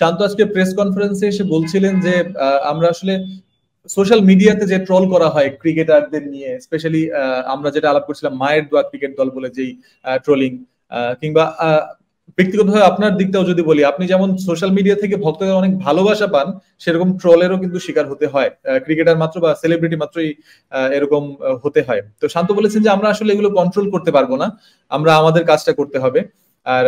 শান্ত আজকে প্রেস কনফারেন্সে এসে বলছিলেন যে আমরা আসলে সোশ্যাল মিডিয়াতে যে ট্রল করা হয় ক্রিকেটারদের নিয়ে স্পেশালি আমরা যেটা আলাপ করছিলাম মায়ের দোয়া ক্রিকেট দল বলে যেই ট্রোলিং কিংবা ব্যক্তিগতভাবে আপনার দিকটাও যদি বলি আপনি যেমন সোশ্যাল মিডিয়া থেকে ভক্তদের অনেক ভালোবাসা পান সেরকম ট্রলেরও কিন্তু শিকার হতে হয় ক্রিকেটার মাত্র বা সেলিব্রিটি মাত্রই এরকম হতে হয় তো শান্ত বলেছেন যে আমরা আসলে এগুলো কন্ট্রোল করতে পারবো না আমরা আমাদের কাজটা করতে হবে আর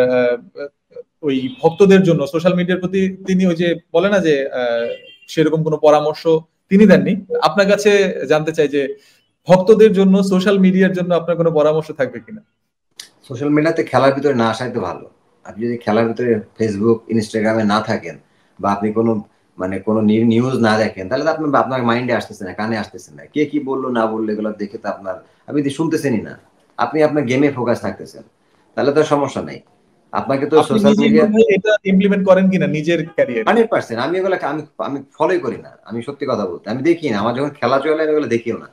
ওই ভক্তদের জন্য সোশ্যাল মিডিয়ার প্রতি তিনি ওই যে বলে না যে সেরকম কোনো পরামর্শ তিনি দেননি আপনার কাছে জানতে চাই যে ভক্তদের জন্য সোশ্যাল মিডিয়ার জন্য আপনার কোনো পরামর্শ থাকবে কিনা সোশ্যাল মিডিয়াতে খেলার ভিতরে না আসাই তো ভালো আপনি যদি খেলার ভিতরে ফেসবুক ইনস্টাগ্রামে না থাকেন বা আপনি কোনো মানে কোনো নিউজ না দেখেন তাহলে তো আপনার আপনার মাইন্ডে আসতেছে না কানে আসতেছে না কে কি বললো না বললো এগুলো দেখে তো আপনার আপনি শুনতেছেনই না আপনি আপনার গেমে ফোকাস থাকতেছেন তাহলে তো সমস্যা নাই আপনাকে তো সোশ্যাল মিডিয়া এটা ইমপ্লিমেন্ট করেন কিনা নিজের ক্যারিয়ার 100% আমি এগুলা আমি আমি ফলোই করি না আমি সত্যি কথা বলতে আমি দেখি না আমার যখন খেলা চলে আমি এগুলো দেখিও না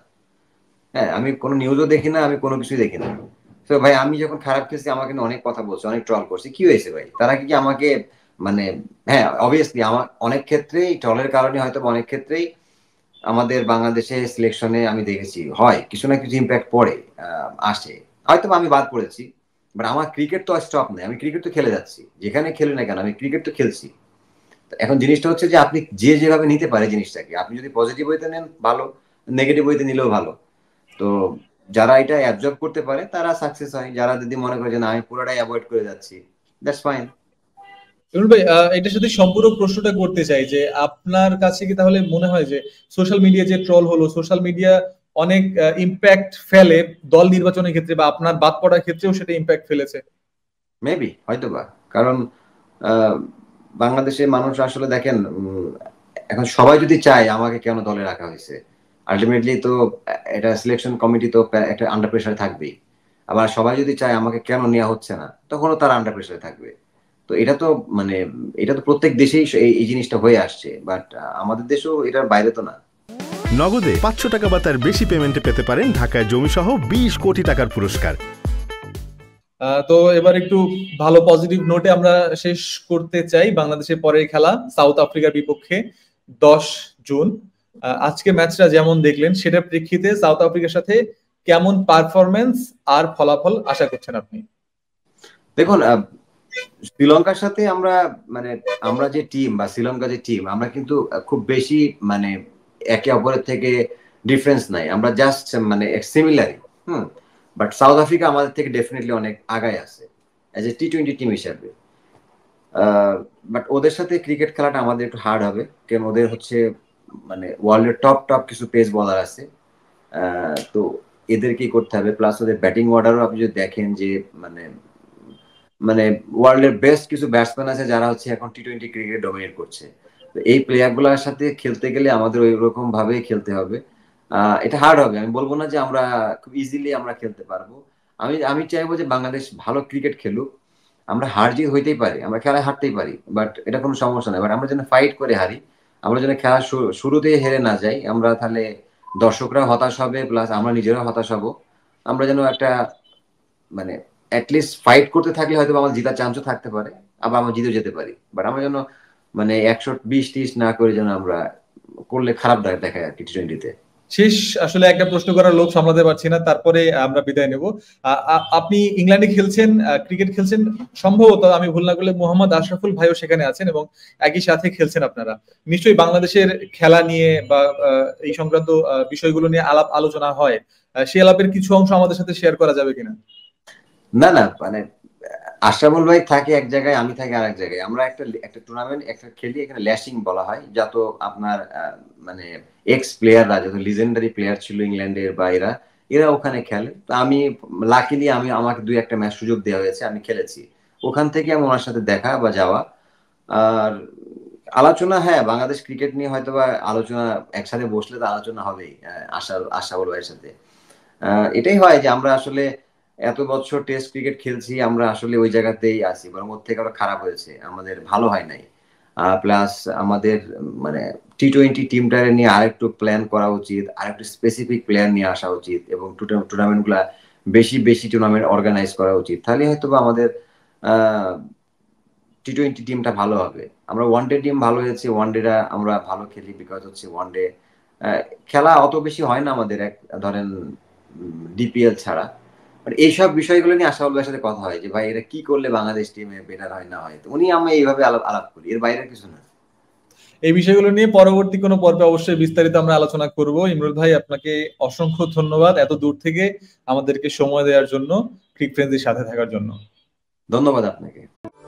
হ্যাঁ আমি কোনো নিউজও দেখি না আমি কোনো কিছুই দেখি না তো ভাই আমি যখন খারাপ খেয়েছি আমাকে অনেক কথা বলছে অনেক ট্রল করছে কি হয়েছে ভাই তারা কি আমাকে মানে হ্যাঁ অবভিয়াসলি আমার অনেক ক্ষেত্রেই ট্রলের কারণে হয়তো অনেক ক্ষেত্রেই আমাদের বাংলাদেশে সিলেকশনে আমি দেখেছি হয় কিছু না কিছু ইম্প্যাক্ট পড়ে আসে হয়তো আমি বাদ পড়েছি বাট মানে আমার ক্রিকেট তো আর স্টপ নেই আমি ক্রিকেট তো খেলে যাচ্ছি যেখানে খেলি না কেন আমি ক্রিকেট তো খেলছি এখন জিনিসটা হচ্ছে যে আপনি যে যেভাবে নিতে পারে জিনিসটাকে আপনি যদি পজিটিভ হইতে নেন ভালো নেগেটিভ হইতে নিলেও ভালো তো যারা এটা অ্যাবজর্ব করতে পারে তারা সাকসেস হয় যারা যদি মনে করে যে না আমি পুরোটাই অ্যাভয়েড করে যাচ্ছি দ্যাটস ফাইন ভাই এটার সাথে সম্পূরক প্রশ্নটা করতে চাই যে আপনার কাছে কি তাহলে মনে হয় যে সোশ্যাল মিডিয়া যে ট্রল হলো সোশ্যাল মিডিয়া অনেক ইম্প্যাক্ট ফেলে দল নির্বাচনের ক্ষেত্রে বা আপনার বাদ পড়ার ক্ষেত্রেও সেটা ইম্প্যাক্ট ফেলেছে মেবি হয়তোবা কারণ বাংলাদেশে মানুষ আসলে দেখেন এখন সবাই যদি চায় আমাকে কেন দলে রাখা হয়েছে আলটিমেটলি তো এটা সিলেকশন কমিটি তো একটা আন্ডার প্রেশারে থাকবেই আবার সবাই যদি চায় আমাকে কেন নেওয়া হচ্ছে না তখনও তার আন্ডার প্রেশারে থাকবে তো এটা তো মানে এটা তো প্রত্যেক দেশেই এই জিনিসটা হয়ে আসছে বাট আমাদের দেশেও এটার বাইরে তো না নগদে পাঁচশো টাকা বা তার বেশি পেমেন্টে পেতে পারেন ঢাকায় জমিসহ বিশ কোটি টাকার পুরস্কার তো এবার একটু ভালো পজিটিভ নোটে আমরা শেষ করতে চাই বাংলাদেশের পরের খেলা সাউথ আফ্রিকার বিপক্ষে দশ জুন আজকে ম্যাচটা যেমন দেখলেন সেটার প্রেক্ষিতে সাউথ আফ্রিকার সাথে কেমন পারফরমেন্স আর ফলাফল আশা করছেন আপনি দেখুন শ্রীলঙ্কার সাথে আমরা মানে আমরা যে টিম বা শ্রীলঙ্কা যে টিম আমরা কিন্তু খুব বেশি মানে একে অপরের থেকে ডিফারেন্স নাই আমরা জাস্ট মানে similarly hmm but South Africa আমাদের থেকে ডেফিনেটলি অনেক আগায় আছে as a T twenty team হিসাবে বাট ওদের সাথে ক্রিকেট খেলাটা আমাদের একটু হার্ড হবে কেন ওদের হচ্ছে মানে ওয়ার্ল্ডের টপ টপ কিছু পেস বলার আছে তো কি করতে হবে প্লাস ওদের ব্যাটিং অর্ডারও আপনি যদি দেখেন যে মানে মানে ওয়ার্ল্ডের বেস্ট কিছু ব্যাটসম্যান আছে যারা হচ্ছে এখন টি টোয়েন্টি ক্রিকেট ডোমিনেট করছে এই প্লেয়ারগুলোর সাথে খেলতে গেলে আমাদের ওই রকম ভাবে খেলতে হবে এটা হার্ড হবে আমি বলবো না যে আমরা খুব ইজিলি আমরা খেলতে পারবো আমি আমি চাইবো যে বাংলাদেশ ভালো ক্রিকেট খেলুক আমরা হার জিত হইতেই পারি আমরা খেলায় হারতেই পারি বাট এটা কোনো সমস্যা নয় বাট আমরা যেন ফাইট করে হারি আমরা যেন খেলা শুরুতেই হেরে না যাই আমরা তাহলে দর্শকরা হতাশ হবে প্লাস আমরা নিজেরাও হতাশ হব আমরা যেন একটা মানে অ্যাটলিস্ট ফাইট করতে থাকলে হয়তো আমার জিতার চান্সও থাকতে পারে আবার আমরা জিতেও যেতে পারি বাট আমরা যেন মানে একশো বিশ ত্রিশ না করে যেন আমরা করলে খারাপ দেখা যায় টি টোয়েন্টিতে শেষ আসলে একটা প্রশ্ন করার লোক সামলাতে পারছি না তারপরে আমরা বিদায় নেব আপনি ইংল্যান্ডে খেলছেন ক্রিকেট খেলছেন সম্ভবত আমি ভুল না করলে মোহাম্মদ আশরাফুল ভাইও সেখানে আছেন এবং একই সাথে খেলছেন আপনারা নিশ্চয়ই বাংলাদেশের খেলা নিয়ে বা এই সংক্রান্ত বিষয়গুলো নিয়ে আলাপ আলোচনা হয় সে আলাপের কিছু অংশ আমাদের সাথে শেয়ার করা যাবে কিনা না না মানে আশরাফুল ভাই থাকে এক জায়গায় আমি থাকি আর এক জায়গায় আমরা একটা একটা টুর্নামেন্ট একটা খেলি এখানে ল্যাশিং বলা হয় যত আপনার মানে এক্স প্লেয়াররা যত লিজেন্ডারি প্লেয়ার ছিল ইংল্যান্ডের বা এরা এরা ওখানে খেলে তো আমি লাকিলি আমি আমাকে দুই একটা ম্যাচ সুযোগ দেওয়া হয়েছে আমি খেলেছি ওখান থেকে আমি ওনার সাথে দেখা বা যাওয়া আর আলোচনা হ্যাঁ বাংলাদেশ ক্রিকেট নিয়ে হয়তো বা আলোচনা একসাথে বসলে তো আলোচনা হবেই আশা আশাবল ভাইয়ের সাথে এটাই হয় যে আমরা আসলে এত বছর টেস্ট ক্রিকেট খেলছি আমরা আসলে ওই জায়গাতেই আছি বরং ওর থেকে আরো খারাপ হয়েছে আমাদের ভালো হয় নাই প্লাস আমাদের মানে টি টোয়েন্টি টিমটা নিয়ে আরেকটু প্ল্যান করা উচিত আরেকটু স্পেসিফিক প্ল্যান নিয়ে আসা উচিত এবং টুর্নামেন্ট গুলা বেশি বেশি টুর্নামেন্ট অর্গানাইজ করা উচিত তাহলে হয়তো আমাদের টি টোয়েন্টি টিমটা ভালো হবে আমরা ওয়ান ডে টিম ভালো হয়েছে ওয়ান ডেটা আমরা ভালো খেলি বিকজ হচ্ছে ওয়ান ডে খেলা অত বেশি হয় না আমাদের এক ধরেন ডিপিএল ছাড়া মানে এইসব বিষয়গুলো নিয়ে আশা আল্লাহর সাথে কথা হয় যে ভাই এরা কি করলে বাংলাদেশ টিমে বেটার হয় না হয় উনি আমি এইভাবে আলাপ আলাপ করি এর বাইরে কিছু না এই বিষয়গুলো নিয়ে পরবর্তী কোনো পর্বে অবশ্যই বিস্তারিত আমরা আলোচনা করব ইমরুল ভাই আপনাকে অসংখ্য ধন্যবাদ এত দূর থেকে আমাদেরকে সময় দেওয়ার জন্য ক্রিক ফ্রেন্ডসের সাথে থাকার জন্য ধন্যবাদ আপনাকে